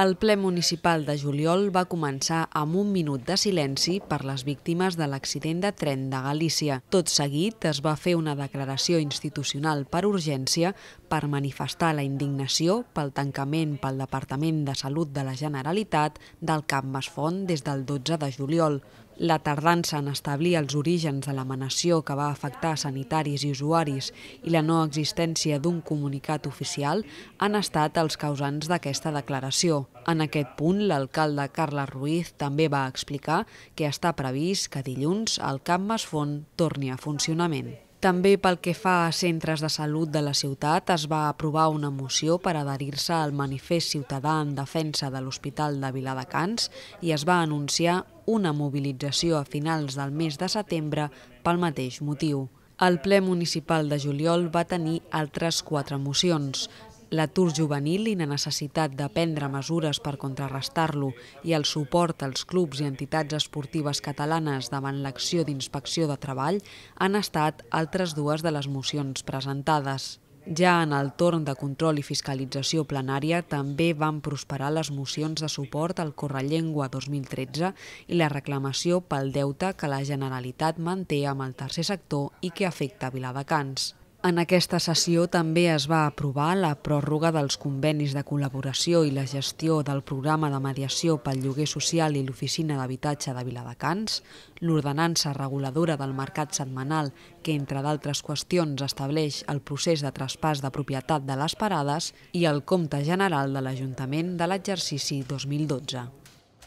El ple municipal de juliol va començar amb un minut de silenci per les víctimes de l'accident de tren de Galícia. Tot seguit es va fer una declaració institucional per urgència per manifestar la indignació pel tancament pel Departament de Salut de la Generalitat del Camp Masfont des del 12 de juliol, la tardança en establir els orígens de l'emanació que va afectar sanitaris i usuaris i la no existència d'un comunicat oficial han estat els causants d'aquesta declaració. En aquest punt, l'alcalde Carles Ruiz també va explicar que està previst que dilluns el Camp Masfont torni a funcionament. També pel que fa a centres de salut de la ciutat, es va aprovar una moció per adherir-se al manifest ciutadà en defensa de l'Hospital de Viladecans i es va anunciar una mobilització a finals del mes de setembre pel mateix motiu. El ple municipal de juliol va tenir altres quatre mocions l'atur juvenil i la necessitat de prendre mesures per contrarrestar-lo i el suport als clubs i entitats esportives catalanes davant l'acció d'inspecció de treball han estat altres dues de les mocions presentades. Ja en el torn de control i fiscalització plenària també van prosperar les mocions de suport al Correllengua 2013 i la reclamació pel deute que la Generalitat manté amb el tercer sector i que afecta Viladecans. En aquesta sessió també es va aprovar la pròrroga dels convenis de col·laboració i la gestió del programa de mediació pel lloguer social i l'oficina d'habitatge de Viladecans, l'ordenança reguladora del mercat setmanal que, entre d'altres qüestions, estableix el procés de traspàs de propietat de les parades i el compte general de l'Ajuntament de l'exercici 2012.